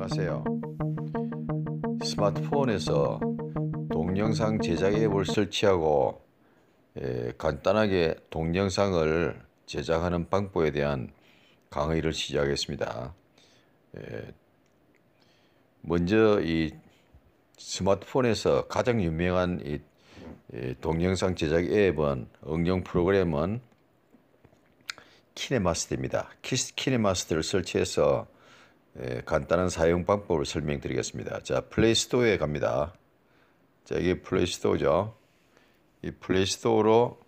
안녕하세요. 스마트폰에서 동영상 제작 앱을 설치하고 에, 예, 간단하게 동영상을 제작하는 방법에 대한 강의를 시작하겠습니다. 에, 예, 먼저 이 스마트폰에서 가장 유명한 이, 이 예, 동영상 제작 앱은 응용 프로그램은 키네마스터입니다. 키스 키네마스터를 설치해서 예, 간단한 사용 방법을 설명드리겠습니다. 자, 플레이스토어에 갑니다. 자, 이게 플레이스토어죠. 이 플레이스토어로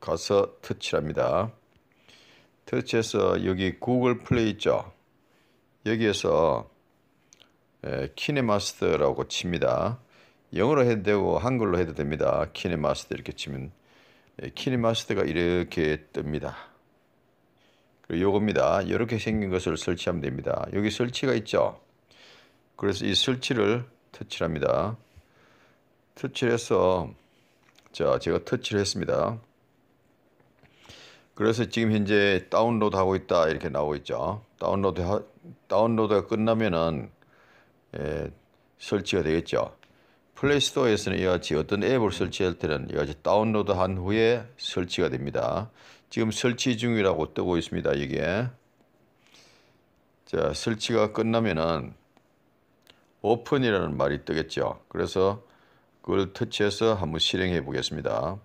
가서 터치를 합니다. 터치해서 여기 구글 플레이 있죠. 여기에서 예, 키네마스터라고 칩니다. 영어로 해도 되고 한글로 해도 됩니다. 키네마스터 이렇게 치면 예, 키네마스터가 이렇게 뜹니다. 요겁니다. 이렇게 생긴 것을 설치하면 됩니다. 여기 설치가 있죠. 그래서 이 설치를 터치합니다. 터치해서 자 제가 터치를 했습니다. 그래서 지금 현재 다운로드 하고 있다 이렇게 나오고 있죠. 다운로드 하, 다운로드가 끝나면은 에, 예, 설치가 되겠죠. 플레이스토어에서는 이와 같이 어떤 앱을 설치할 때는 이와 같이 다운로드한 후에 설치가 됩니다. 지금 설치 중이라고 뜨고 있습니다. 이게. 자, 설치가 끝나면은 오픈이라는 말이 뜨겠죠. 그래서 그걸 터치해서 한번 실행해 보겠습니다.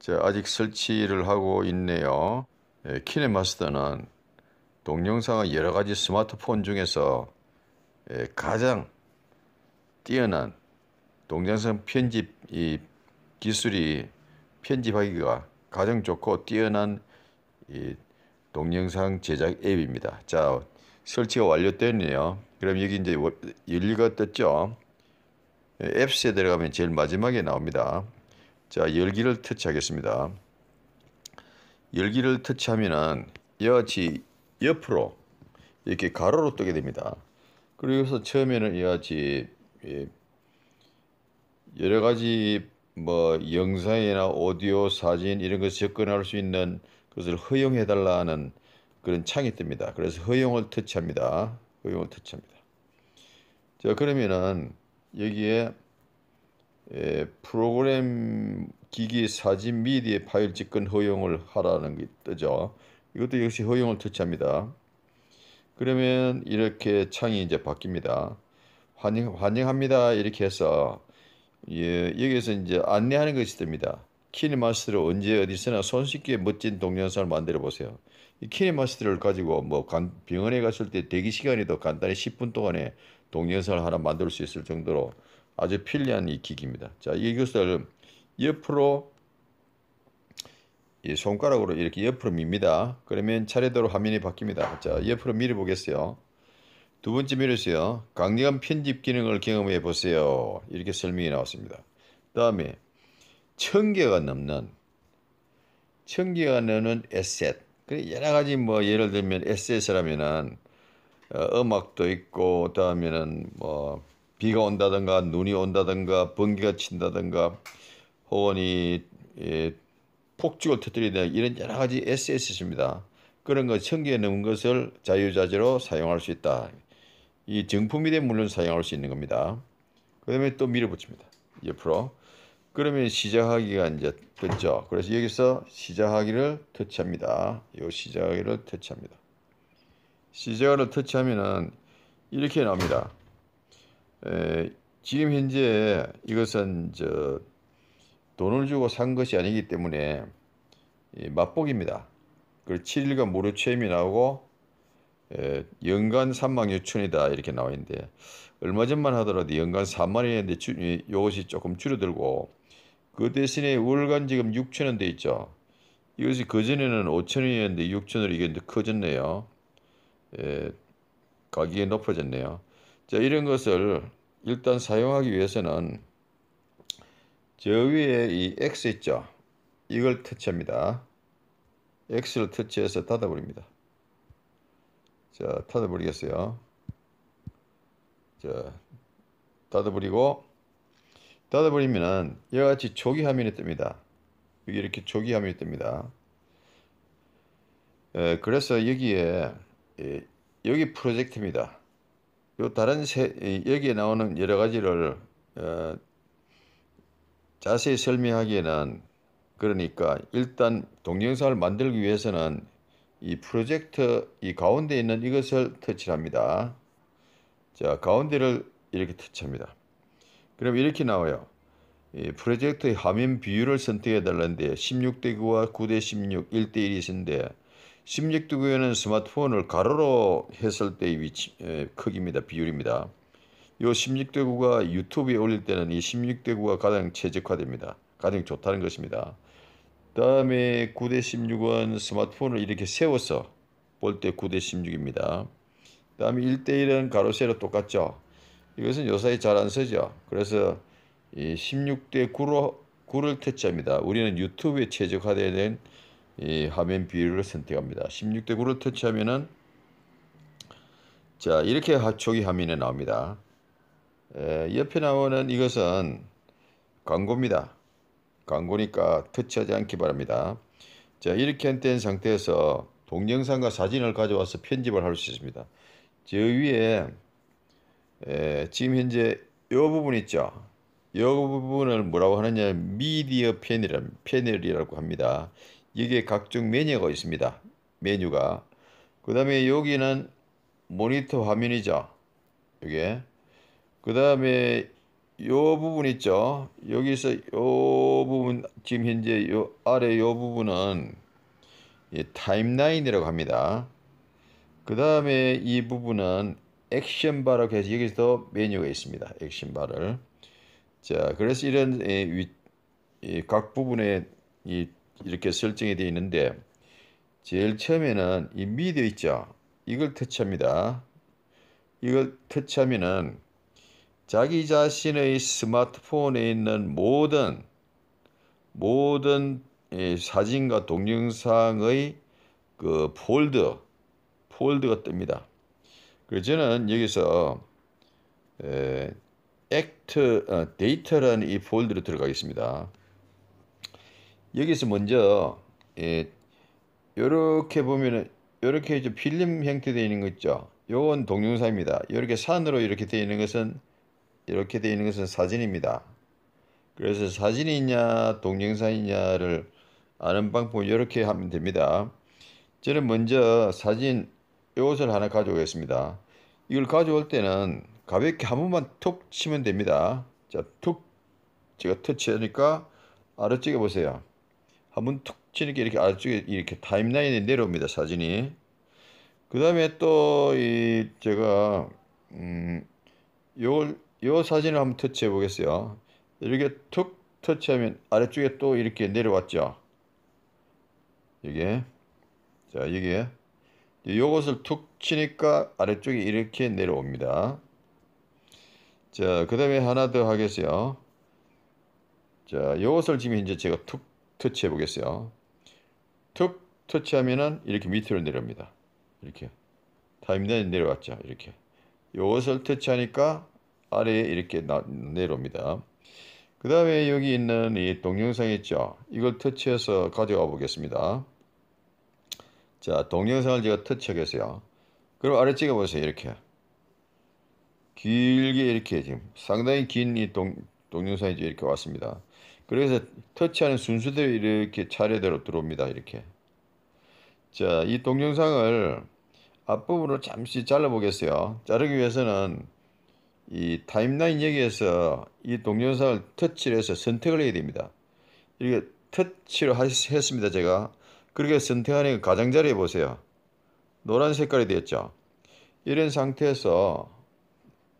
자, 아직 설치를 하고 있네요. 예, 키네마스터는 동영상은 여러 가지 스마트폰 중에서 예, 가장 뛰어난 동영상 편집 이 기술이 편집하기가 가장 좋고 뛰어난 이 동영상 제작 앱입니다. 자, 설치가 완료됐네요. 그럼 여기 이제 열리가 떴죠. 앱스에 들어가면 제일 마지막에 나옵니다. 자, 열기를 터치하겠습니다. 열기를 터치하면은 이와 같이 옆으로 이렇게 가로로 뜨게 됩니다. 그리고서 처음에는 이와 같이 예, 여러 가지 뭐 영상이나 오디오, 사진 이런 것을 접근할 수 있는 것을 허용해 달라는 그런 창이 뜹니다. 그래서 허용을 터치합니다. 허용을 터치합니다. 자 그러면은 여기에 예, 프로그램 기기 사진 미디어 파일 접근 허용을 하라는 게 뜨죠. 이것도 역시 허용을 터치합니다. 그러면 이렇게 창이 이제 바뀝니다. 환영, 환영합니다. 이렇게 해서 예, 여기에서 이제 안내하는 것이 됩니다. 키네마스터를 언제 어디서나 손쉽게 멋진 동영상을 만들어 보세요. 이 키네마스터를 가지고 뭐 병원에 갔을 때 대기 시간에도 간단히 10분 동안에 동영상을 하나 만들 수 있을 정도로 아주 편리한 이 기기입니다. 자, 이것을 옆으로 이 손가락으로 이렇게 옆으로 밉니다. 그러면 차례대로 화면이 바뀝니다. 자, 옆으로 밀어 보겠어요. 두 번째 메뉴에서요. 강력한 편집 기능을 경험해 보세요. 이렇게 설명이 나왔습니다. 다음에 천 개가 넘는 천 개가 넘는 에셋. 여러 가지 뭐 예를 들면 에셋이라면은 어, 음악도 있고 다음에는 뭐 비가 온다든가 눈이 온다든가 번개가 친다든가 혹은 이 폭죽을 터뜨리다 이런 여러 가지 에셋이 니다 그런 것천개 넘은 것을 자유자재로 사용할 수 있다. 이 정품이 된 물론 사용할 수 있는 겁니다. 그 다음에 또 밀어붙입니다. 옆으로. 그러면 시작하기가 이제 됐죠. 그래서 여기서 시작하기를 터치합니다. 요 시작하기를 터치합니다. 시작을 터치하면은 이렇게 나옵니다. 에, 지금 현재 이것은 저 돈을 주고 산 것이 아니기 때문에 맛보기입니다. 그 7일간 무료 체험이 나오고 예, 연간 3만 6천이다 이렇게 나와 있는데 얼마 전만 하더라도 연간 3만이었는데 이것이 조금 줄어들고 그 대신에 월간 지금 6천원 돼 있죠. 이것이 그전에는 5천원이었는데 6천원으로 이게 커졌네요. 예, 가격이 높아졌네요. 자 이런 것을 일단 사용하기 위해서는 저 위에 이 X 있죠. 이걸 터치합니다. X를 터치해서 닫아버립니다. 자, 닫아버리겠어요. 자, 닫아버리고 닫아버리면은 이와 같이 초기 화면이 뜹니다. 여기 이렇게 초기 화면이 뜹니다. 예, 그래서 여기에 예, 여기 프로젝트입니다. 요 다른 세, 여기에 나오는 여러 가지를 어, 자세히 설명하기에는 그러니까 일단 동영상을 만들기 위해서는 이 프로젝트 이 가운데 있는 이것을 터치합니다. 자 가운데를 이렇게 터치합니다. 그럼 이렇게 나와요. 이 프로젝트의 화면 비율을 선택해 달라는데 16대 9와 9대 16, 1대 1이 있는데 16대 9에는 스마트폰을 가로로 했을 때의 위치, 에, 크기입니다. 비율입니다. 이 16대 9가 유튜브에 올릴 때는 이 16대 9가 가장 최적화됩니다. 가장 좋다는 것입니다. 다음에 9대 16은 스마트폰을 이렇게 세워서 볼 때 9대 16입니다. 다음에 1대 1은 가로세로 똑같죠. 이것은 요사이 잘안 쓰죠. 그래서 16대 9로 9를 퇴치합니다 우리는 유튜브에 최적화되는 화면 비율을 선택합니다. 16대 9를 퇴치하면은자 이렇게 하 초기 화면에 나옵니다. 에, 옆에 나오는 이것은 광고입니다. 광고니까 터치하지 않기 바랍니다. 자 이렇게 된 상태에서 동영상과 사진을 가져와서 편집을 할 수 있습니다. 저 위에 에, 지금 현재 이 부분 있죠. 이 부분을 뭐라고 하느냐 미디어 패널, 패널이라고 합니다. 여기에 각종 메뉴가 있습니다. 메뉴가 그 다음에 여기는 모니터 화면이죠. 이게 그 다음에 요 부분 있죠. 여기서 요 부분 지금 현재 요 아래 요 부분은 예, 타임라인이라고 합니다. 그 다음에 이 부분은 액션바라고 해서 여기서 메뉴가 있습니다. 액션바를 자 그래서 이런 예, 위, 예, 각 부분에 이, 이렇게 설정이 되어 있는데 제일 처음에는 이 미디어 있죠. 이걸 터치합니다. 이걸 터치하면은 자기 자신의 스마트폰에 있는 모든 모든 사진과 동영상의 그폴드 폴더가 뜹니다. 그래서 저는 여기서 액트 데이터라는 어, 이폴드로 들어가겠습니다. 여기서 먼저 이렇게 예, 보면은 이렇게 이제 필름 형태되어 있는 거 있죠. 요건 동영상입니다. 이렇게 산으로 이렇게 되어 있는 것은 이렇게 되어 있는 것은 사진입니다. 그래서 사진이냐 동영상이냐를 아는 방법은 이렇게 하면 됩니다. 저는 먼저 사진 이것을 하나 가져오겠습니다. 이걸 가져올 때는 가볍게 한 번만 툭 치면 됩니다. 자, 툭 제가 터치하니까 아래쪽에 보세요. 한번 툭 치니까 이렇게 아래쪽에 이렇게 타임라인에 내려옵니다. 사진이. 그 다음에 또 이 제가 음 요걸 이 사진을 한번 터치해 보겠어요. 이렇게 툭 터치하면 아래쪽에 또 이렇게 내려왔죠. 이게 자 이게 요것을 툭 치니까 아래쪽에 이렇게 내려옵니다. 자, 그 다음에 하나 더 하겠어요. 자, 요것을 지금 이제 제가 툭 터치해 보겠어요. 툭 터치하면은 이렇게 밑으로 내려옵니다. 이렇게. 타임라인 내려왔죠. 이렇게. 요것을 터치하니까 아래에 이렇게 나, 내려옵니다. 그 다음에 여기 있는 이 동영상 있죠. 이걸 터치해서 가져가 보겠습니다. 자, 동영상을 제가 터치하겠어요. 그럼 아래 찍어보세요. 이렇게. 길게 이렇게 지금 상당히 긴 이 동영상이 이렇게 왔습니다. 그래서 터치하는 순서대로 이렇게 차례대로 들어옵니다. 이렇게. 자, 이 동영상을 앞부분을 잠시 잘라보겠어요. 자르기 위해서는 이 타임라인 여기에서 이 동영상을 터치를 해서 선택을 해야 됩니다. 이렇게 터치를 했습니다. 제가. 그렇게 선택하는까 그 가장자리에 보세요. 노란 색깔이 되었죠. 이런 상태에서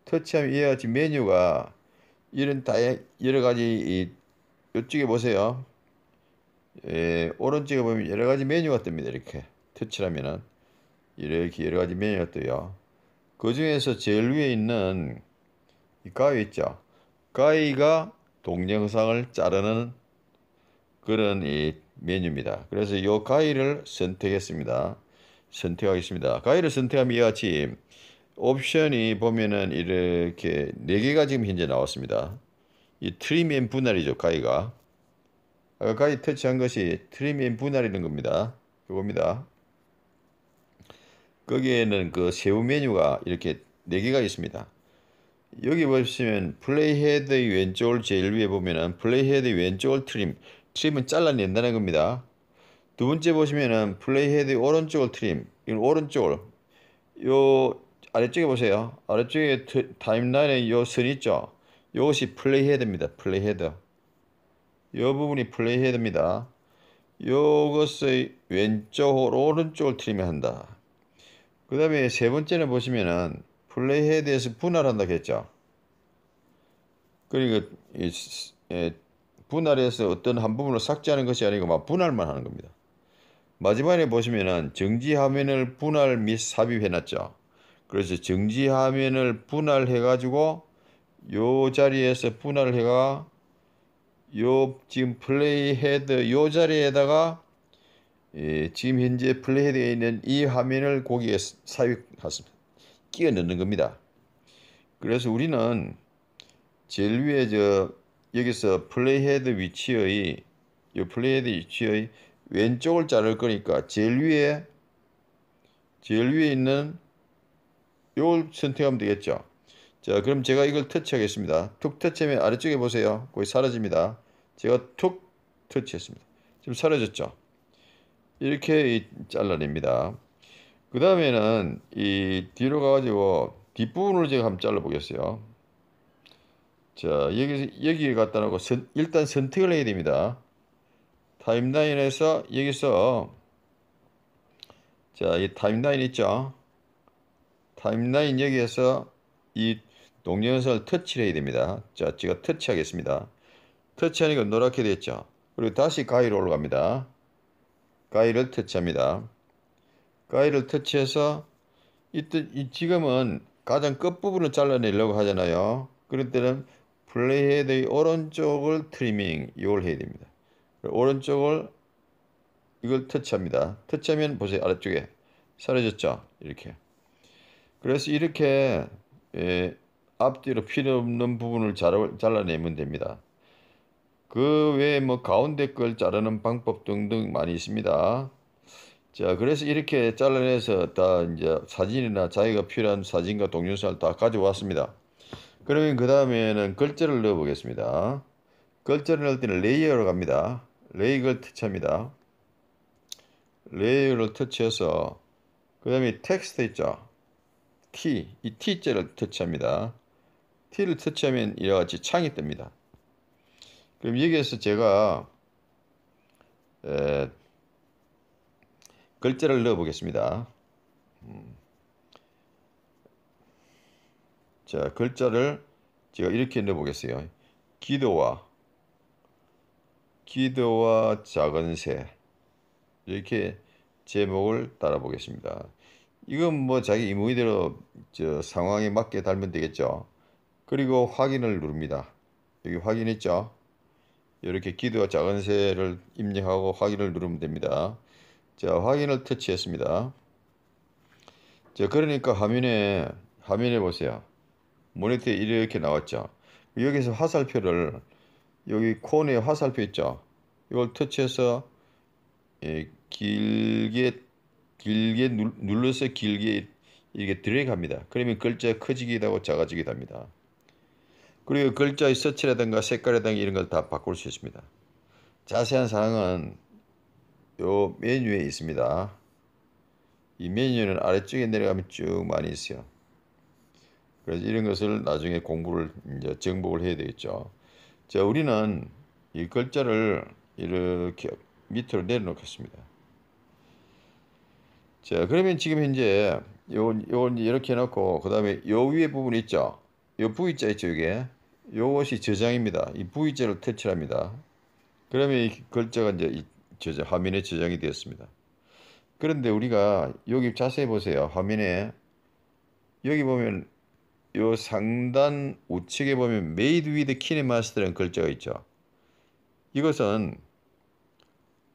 터치하면 이와 같이 메뉴가 이런 다 여러 가지 이, 이쪽에 보세요. 예, 오른쪽에 보면 여러 가지 메뉴가 뜹니다. 이렇게 터치하면은 이렇게 여러 가지 메뉴가 뜨요그 중에서 제일 위에 있는 이 가위 있죠. 가위가 동영상을 자르는 그런 이 메뉴입니다. 그래서 이 가위를 선택했습니다. 선택하겠습니다. 가위를 선택하면 이와 같이 옵션이 보면은 이렇게 4개가 지금 현재 나왔습니다. 이 트림 앤 분할이죠, 가위가. 아까 가위 터치한 것이 트림 앤 분할이라는 겁니다. 이겁니다. 거기에는 그 세부 메뉴가 이렇게 4개가 있습니다. 여기 보시면 플레이헤드의 왼쪽을 제일 위에 보면은 플레이헤드의 왼쪽을 트림 트림은 잘라낸다는 겁니다 두 번째 보시면은 플레이헤드의 오른쪽을 트림 이 오른쪽을 요 아래쪽에 보세요 아래쪽에 타임라인에 요 선 있죠 요것이 플레이헤드입니다 플레이헤드 요 부분이 플레이헤드입니다 요것의 왼쪽 오른쪽을 트림해야 한다 그 다음에 세 번째는 보시면은 플레이에 대해서 분할한다 했죠. 그리고 이, 예, 분할해서 어떤 한 부분을 삭제하는 것이 아니고 막 분할만 하는 겁니다. 마지막에 보시면은 정지 화면을 분할 및 삽입해 놨죠. 그래서 정지 화면을 분할해 가지고 요 자리에서 분할해가 요 지금 플레이 헤드 요 자리에다가 예, 지금 현재 플레이 헤드에 있는 이 화면을 거기에 삽입했습니다. 끼워 넣는 겁니다. 그래서 우리는 제일 위에 저 여기서 플레이헤드 위치의 이 플레이헤드 위치의 왼쪽을 자를 거니까 제일 위에 제일 위에 있는 요걸 선택하면 되겠죠. 자 그럼 제가 이걸 터치하겠습니다. 툭 터치하면 아래쪽에 보세요. 거의 사라집니다. 제가 툭 터치했습니다. 지금 사라졌죠. 이렇게 잘라냅니다. 그 다음에는 이 뒤로 가가지고 뒷부분을 제가 한번 잘라 보겠어요 자 여기 여기 갖다 놓고 선, 일단 선택을 해야 됩니다 타임라인에서 여기서 자 이 타임라인 있죠 타임라인 여기에서 이 동영상을 터치를 해야 됩니다 자 제가 터치하겠습니다 터치하니까 노랗게 됐죠 그리고 다시 가위로 올라갑니다 가위를 터치합니다 가위를 터치해서 이때 지금은 가장 끝부분을 잘라내려고 하잖아요. 그럴 때는 블레이드의 오른쪽을 트리밍 이걸 해야 됩니다. 오른쪽을 이걸 터치합니다. 터치하면 보세요 아래쪽에 사라졌죠 이렇게. 그래서 이렇게 예, 앞뒤로 필요 없는 부분을 잘라내면 됩니다. 그 외에 뭐 가운데 걸 자르는 방법 등등 많이 있습니다. 자, 그래서 이렇게 잘라내서 다 이제 사진이나 자기가 필요한 사진과 동영상을 다 가져왔습니다. 그러면 그 다음에는 글자를 넣어 보겠습니다. 글자를 넣을 때는 레이어로 갑니다. 레이어를 터치합니다. 레이어를 터치해서 그 다음에 텍스트 있죠. T, 이 T자를 터치합니다. T를 터치하면 이와 같이 창이 뜹니다. 그럼 여기에서 제가 에, 글자를 넣어 보겠습니다. 음. 자, 글자를 제가 이렇게 넣어 보겠어요. 기도와 기도와 작은 새 이렇게 제목을 따라 보겠습니다. 이건 뭐 자기 임의대로 저 상황에 맞게 달면 되겠죠. 그리고 확인을 누릅니다. 여기 확인했죠? 이렇게 기도와 작은 새를 입력하고 확인을 누르면 됩니다. 자, 확인을 터치했습니다. 자, 그러니까 화면에, 화면에 보세요. 모니터에 이렇게 나왔죠. 여기서 화살표를, 여기 코너에 화살표 있죠. 이걸 터치해서, 예, 길게, 길게 눌러서 길게 이렇게 드래그 합니다. 그러면 글자 커지기도 하고 작아지기도 합니다. 그리고 글자의 서치라든가 색깔이라든가 이런 걸 다 바꿀 수 있습니다. 자세한 사항은 요 메뉴에 있습니다. 이 메뉴는 아래쪽에 내려가면 쭉 많이 있어요. 그래서 이런 것을 나중에 공부를 이제 정복을 해야 되겠죠. 자, 우리는 이 글자를 이렇게 밑으로 내려놓겠습니다. 자, 그러면 지금 현재 요, 요 이렇게 해놓고 그 다음에 요 위에 부분 있죠. 요 V자 있죠, 이게. 요것이 저장입니다. 이 V자를 퇴출합니다. 그러면 이 글자가 이제 저저 화면에 저장이 되었습니다. 그런데 우리가 여기 자세히 보세요. 화면에 여기 보면 요 상단 우측에 보면 메이드 위드 키네마스터 n 라는 글자가 있죠. 이것은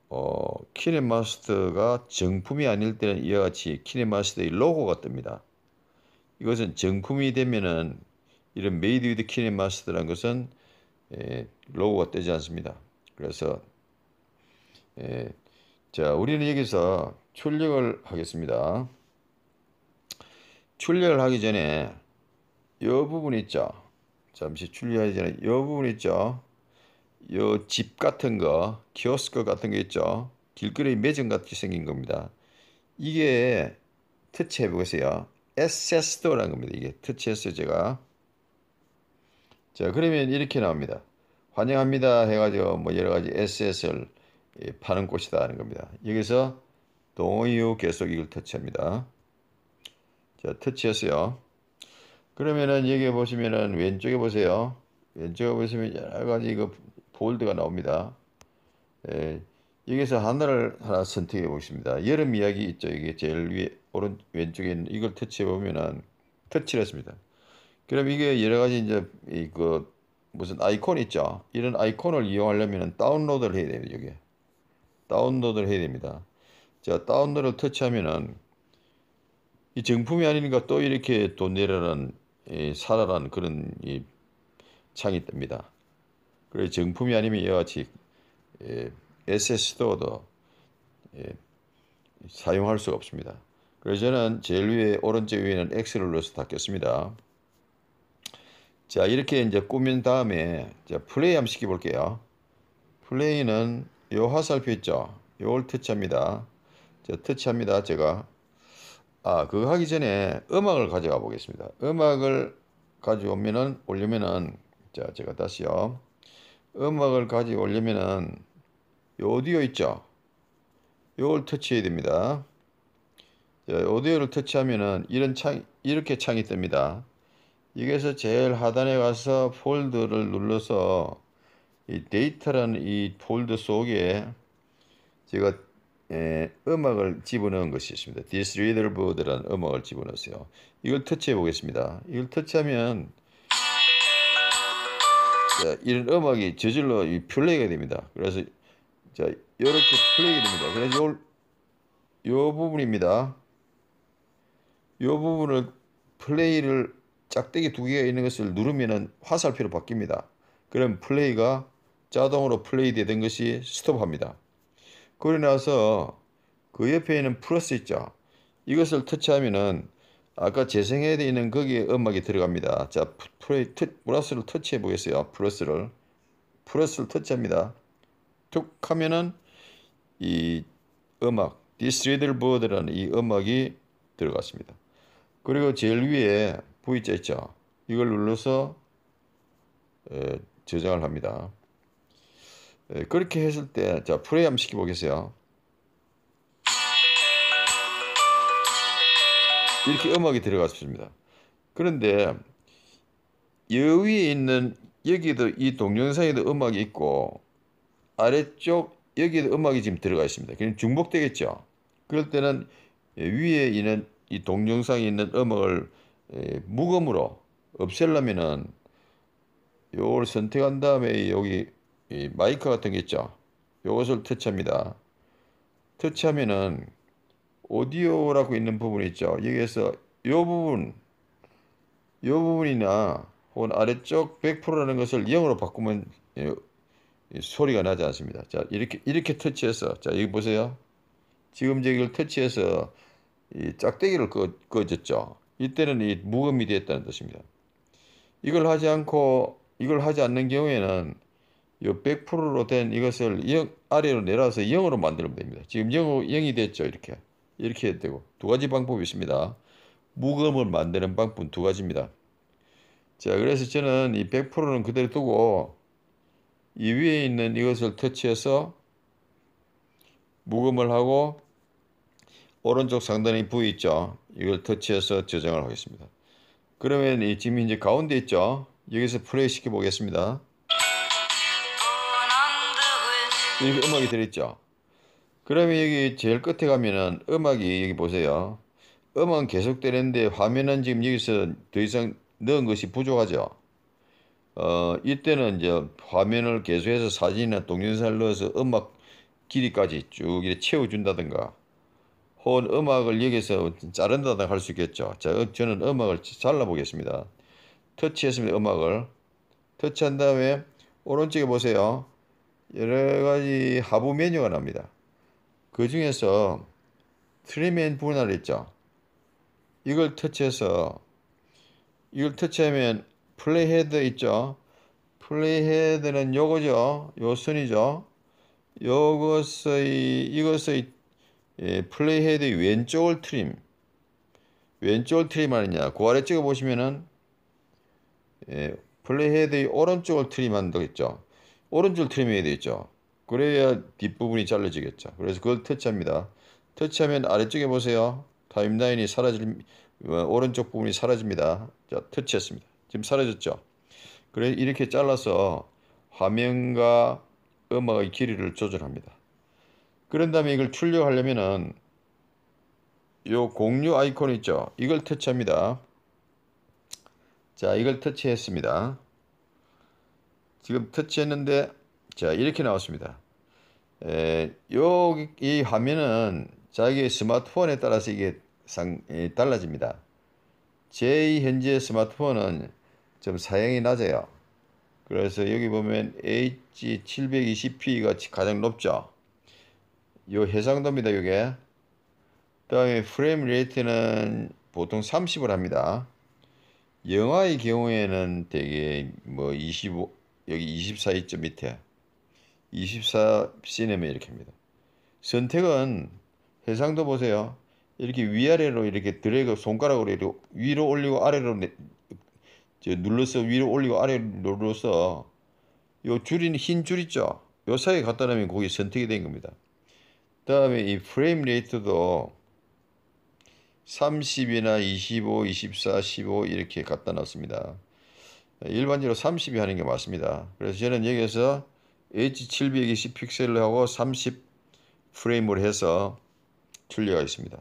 어, 키네마스터가 정품이 아닐 때는 이와 같이 키네마스터의 로고가 뜹니다. 이것은 정품이 되면은 이런 메이드 위드 키네마스터라는 것은 에, 예, 로고가 뜨지 않습니다. 그래서 예. 자, 우리는 여기서 출력을 하겠습니다. 출력을 하기 전에 이 부분 있죠. 잠시 출력하기 전에 이 부분 있죠. 이집 같은 거, 키오스크 같은 거 있죠. 길거리 매점 같이 생긴 겁니다. 이게 터치해 보세요. SS도라는 겁니다. 이게 터치해서 제가 자 그러면 이렇게 나옵니다. 환영합니다 해가지고 뭐 여러 가지 SS를 예, 파는 곳이다 하는 겁니다. 여기서 동의후 계속 이걸 터치합니다. 자, 터치했어요. 그러면은 여기 보시면은 왼쪽에 보세요. 왼쪽에 보시면 여러 가지 이거 볼드가 나옵니다. 예, 여기서 하나를 하나 선택해 보겠습니다 여름 이야기 있죠. 이게 제일 위에 오른 왼쪽에 있는 이걸 터치해 보면은 터치를 했습니다. 그럼 이게 여러 가지 이제 이그 무슨 아이콘 있죠. 이런 아이콘을 이용하려면 다운로드를 해야 돼요. 여기에. 다운로드를 해야 됩니다. 자, 다운로드를 터치하면은 이 정품이 아니니까 또 이렇게 돈 내라는 이사라라 그런 이 창이 뜹니다. 그래 정품이 아니면 이와 같이 예, SS도어도 예, 사용할 수가 없습니다. 그래서 저는 제일 위에 오른쪽 위에는 엑셀을 눌러서 닫겠습니다. 자 이렇게 이제 꾸민 다음에 자 플레이 한번 시켜볼게요. 플레이는 요 화살표 있죠? 요걸 터치합니다. 저 터치합니다. 제가. 아, 그거 하기 전에 음악을 가져가 보겠습니다. 음악을 가져오면은, 올려면은, 자, 제가 다시요. 음악을 가져오려면은, 요 오디오 있죠? 요걸 터치해야 됩니다. 자, 오디오를 터치하면은, 이런 창, 이렇게 창이 뜹니다. 이게서 제일 하단에 가서 폴드를 눌러서 이 데이터라는 이 폴더 속에 제가 에, 음악을 집어넣은 것이 있습니다. This Reader Board라는 음악을 집어넣었어요. 이걸 터치해 보겠습니다. 이걸 터치하면 자, 이런 음악이 저절로 이 플레이가 됩니다. 그래서 자 이렇게 플레이가 됩니다. 그래서 요, 요 부분입니다. 요 부분을 플레이를 짝대기 두 개가 있는 것을 누르면 화살표로 바뀝니다. 그럼 플레이가 자동으로 플레이되던 것이 스톱합니다. 그리고 나서 그 옆에 있는 플러스 있죠. 이것을 터치하면은 아까 재생해야 되는 거기에 음악이 들어갑니다. 자, 플레이 트, 플러스를 터치해 보겠어요. 플러스를 플러스를 터치합니다. 툭 하면은 이 음악 디스트리들 보드라는 이 음악이 들어갔습니다. 그리고 제일 위에 V자 있죠. 이걸 눌러서 에, 저장을 합니다. 예, 그렇게 했을 때자 플레이 한번 시켜 보겠어요. 이렇게 음악이 들어갔습니다. 그런데 여기에 있는 여기도 이 동영상에도 음악이 있고 아래쪽 여기도 음악이 지금 들어가 있습니다. 그럼 중복되겠죠. 그럴 때는 위에 있는 이 동영상에 있는 음악을 예, 무음으로 없애려면은 요걸 선택한 다음에 여기 이 마이크 같은 게 있죠. 이것을 터치합니다. 터치하면은 오디오라고 있는 부분이 있죠. 여기에서 이 부분, 이 부분이나 혹은 아래쪽 100%라는 것을 0으로 바꾸면 소리가 나지 않습니다. 자, 이렇게, 이렇게 터치해서, 자, 여기 보세요. 지금 저기를 터치해서 이 짝대기를 꺼, 꺼졌죠. 이때는 이 무음이 되었다는 뜻입니다. 이걸 하지 않고, 이걸 하지 않는 경우에는 이 100%로 된 이것을 0, 아래로 내려서 와 0으로 만들면 됩니다. 지금 0, 0이 됐죠. 이렇게. 이렇게 되고. 두 가지 방법이 있습니다. 무검을 만드는 방법 은두 가지입니다. 자, 그래서 저는 이 100%는 그대로 두고 이 위에 있는 이것을 터치해서 무검을 하고 오른쪽 상단에 부위 있죠. 이걸 터치해서 저장을 하겠습니다. 그러면 이 지금 이제 가운데 있죠. 여기서 플레이 시켜 보겠습니다. 여기 음악이 들어있죠. 그러면 여기 제일 끝에 가면은 음악이 여기 보세요. 음은 악 계속 되는데 화면은 지금 여기서 더 이상 넣은 것이 부족하죠. 어, 이때는 이제 화면을 계속해서 사진이나 동영상을 넣어서 음악 길이까지 쭉 이렇게 채워준다든가 혹은 음악을 여기서 자른다든가 할 수 있겠죠. 자, 어, 저는 음악을 잘라보겠습니다. 터치했습니다. 음악을. 터치한 다음에 오른쪽에 보세요. 여러 가지 하부 메뉴가 납니다. 그 중에서 트림 앤 분할 있죠. 이걸 터치해서 이걸 터치하면 플레이 헤드 있죠. 플레이 헤드는 요거죠. 요 순이죠. 요것의 이것의 예, 플레이 헤드 왼쪽을 트림 왼쪽을 트림하느냐 그 아래 찍어 보시면은 예, 플레이 헤드의 오른쪽을 트림한다고 했죠. 오른줄 트림해야 되겠죠. 그래야 뒷부분이 잘라지겠죠. 그래서 그걸 터치합니다. 터치하면 아래쪽에 보세요. 타임라인이 사라질 어, 오른쪽 부분이 사라집니다. 자, 터치했습니다. 지금 사라졌죠. 그래 이렇게 잘라서 화면과 음악의 길이를 조절합니다. 그런 다음에 이걸 출력하려면은 요 공유 아이콘 있죠. 이걸 터치합니다. 자, 이걸 터치했습니다. 지금 터치했는데 자 이렇게 나왔습니다. 에, 여기 이 화면은 자기의 스마트폰에 따라서 이게 상, 에, 달라집니다. 제 현재 스마트폰은 좀 사양이 낮아요. 그래서 여기 보면 H720p가 가장 높죠. 요 해상도입니다. 요게. 다음에 프레임 레이트는 보통 30을 합니다. 영화의 경우에는 되게 뭐 25, 여기 24이점 밑에 24C m 면 이렇게 합니다. 선택은 해상도 보세요. 이렇게 위아래로 이렇게 드래그 손가락으로 이렇게 위로 올리고 아래로 눌러서 위로 올리고 아래로 눌러서 요 줄인 흰 줄 있죠. 요 사이에 갖다 놓으면 거기 선택이 된 겁니다. 다음에 이 프레임 레이트도 30이나 25, 24, 15 이렇게 갖다 놨습니다. 일반적으로 30이 하는 게 맞습니다. 그래서 저는 여기에서 H720 픽셀을 하고 30 프레임을 해서 출력하겠습니다.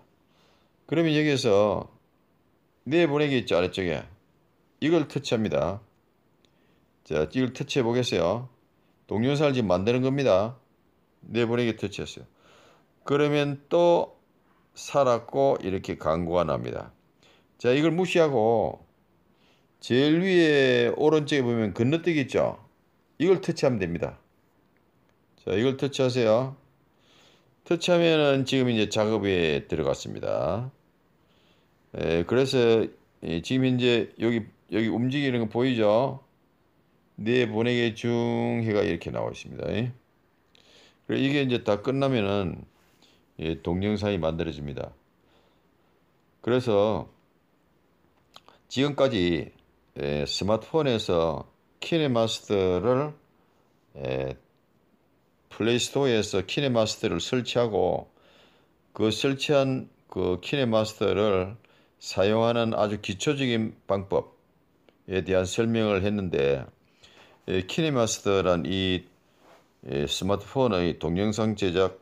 그러면 여기에서 내보내기 있죠 아래쪽에 이걸 터치합니다. 자 이걸 터치해 보겠어요. 동영상을 지금 만드는 겁니다. 내보내기 터치했어요. 그러면 또 살았고 이렇게 광고가 납니다. 자 이걸 무시하고 제일 위에 오른쪽에 보면 건너뛰기 있죠 이걸 터치하면 됩니다 자 이걸 터치하세요 터치하면은 지금 이제 작업에 들어갔습니다 예, 그래서 지금 이제 여기 여기 움직이는 거 보이죠 네 보내기 중 해가 이렇게 나와 있습니다 예. 그래 이게 이제 다 끝나면은 예, 동영상이 만들어집니다 그래서 지금까지 에, 예, 스마트폰에서 키네마스터를 에, 예, 플레이스토어에서 키네마스터를 설치하고 그 설치한 그 키네마스터를 사용하는 아주 기초적인 방법에 대한 설명을 했는데 키네마스터란 이 스마트폰의 동영상 제작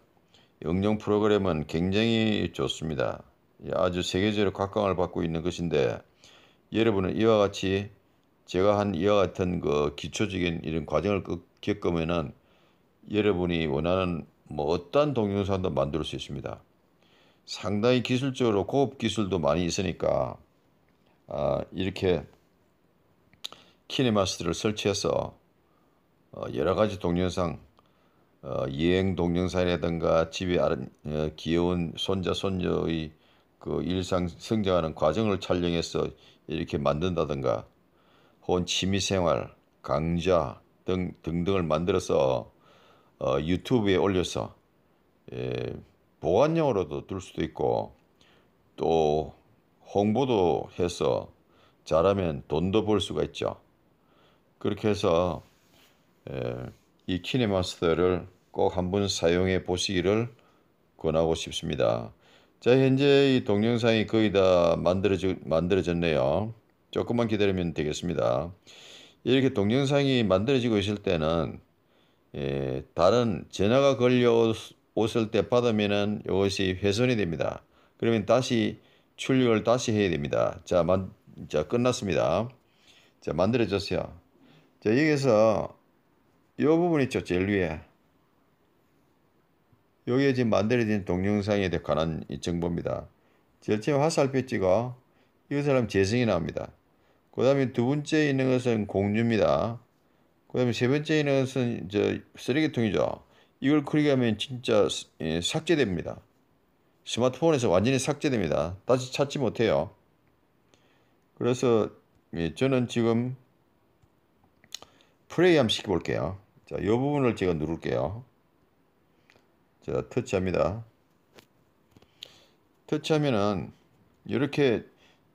응용 프로그램은 굉장히 좋습니다. 아주 세계적으로 각광을 받고 있는 것인데 여러분은 이와 같이 제가 한 이와 같은 그 기초적인 이런 과정을 겪으면은 여러분이 원하는 뭐 어떠한 동영상도 만들 수 있습니다. 상당히 기술적으로 고급 기술도 많이 있으니까 아, 이렇게 키네마스터를 설치해서 어, 여러 가지 동영상 어, 여행 동영상이라든가 집에 아른, 어, 귀여운 손자 손녀의 그 일상 성장하는 과정을 촬영해서 이렇게 만든다든가 혹은 취미생활, 강좌 등, 등등을 만들어서 어, 유튜브에 올려서 예, 보관용으로도 둘 수도 있고 또 홍보도 해서 잘하면 돈도 벌 수가 있죠. 그렇게 해서 예, 이 키네마스터를 꼭 한번 사용해 보시기를 권하고 싶습니다. 자, 현재 이 동영상이 거의 다 만들어지, 만들어졌네요. 조금만 기다리면 되겠습니다. 이렇게 동영상이 만들어지고 있을 때는 예, 다른 전화가 걸려왔을 때받으면 이것이 훼손이 됩니다. 그러면 다시 출력을 다시 해야 됩니다. 자, 만, 자 끝났습니다. 자, 만들어졌어요. 자, 여기서 이 부분 있죠, 제일 위에. 여기에 지금 만들어진 동영상에 대해 관한 정보입니다. 절제 화살표지가 이 사람 재생이 나옵니다. 그 다음에 두 번째 있는 것은 공유입니다. 그 다음에 세 번째 있는 것은 저 쓰레기통이죠. 이걸 클릭하면 진짜 예, 삭제됩니다. 스마트폰에서 완전히 삭제됩니다. 다시 찾지 못해요. 그래서 예, 저는 지금 플레이 한번 시켜볼게요. 자, 이 부분을 제가 누를게요. 자, 터치합니다. 터치하면은 이렇게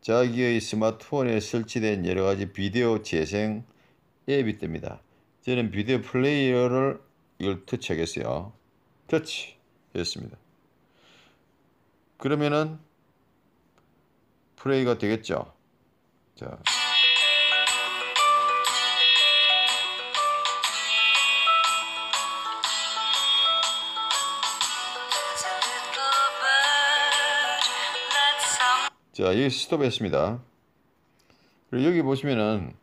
자기의 스마트폰에 설치된 여러가지 비디오 재생 앱이 뜹니다. 저는 비디오 플레이어를 이걸 터치하겠어요. 터치 했습니다. 그러면은 플레이가 되겠죠. 자. 자, 여기 스톱했습니다. 그리고 여기 보시면은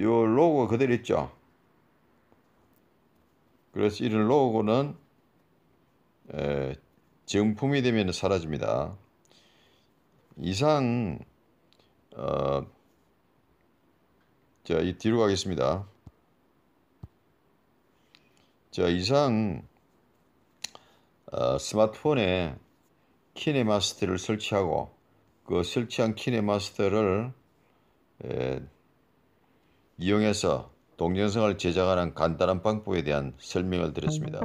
요 로고 가 그대로 있죠. 그래서 이런 로고는 에, 정품이 되면 사라집니다. 이상 어, 자, 이 뒤로 가겠습니다. 자, 이상 어, 스마트폰에 키네마스트를 설치하고 그 설치한 키네마스터를 에, 이용해서 동영상을 제작하는 간단한 방법에 대한 설명을 드렸습니다.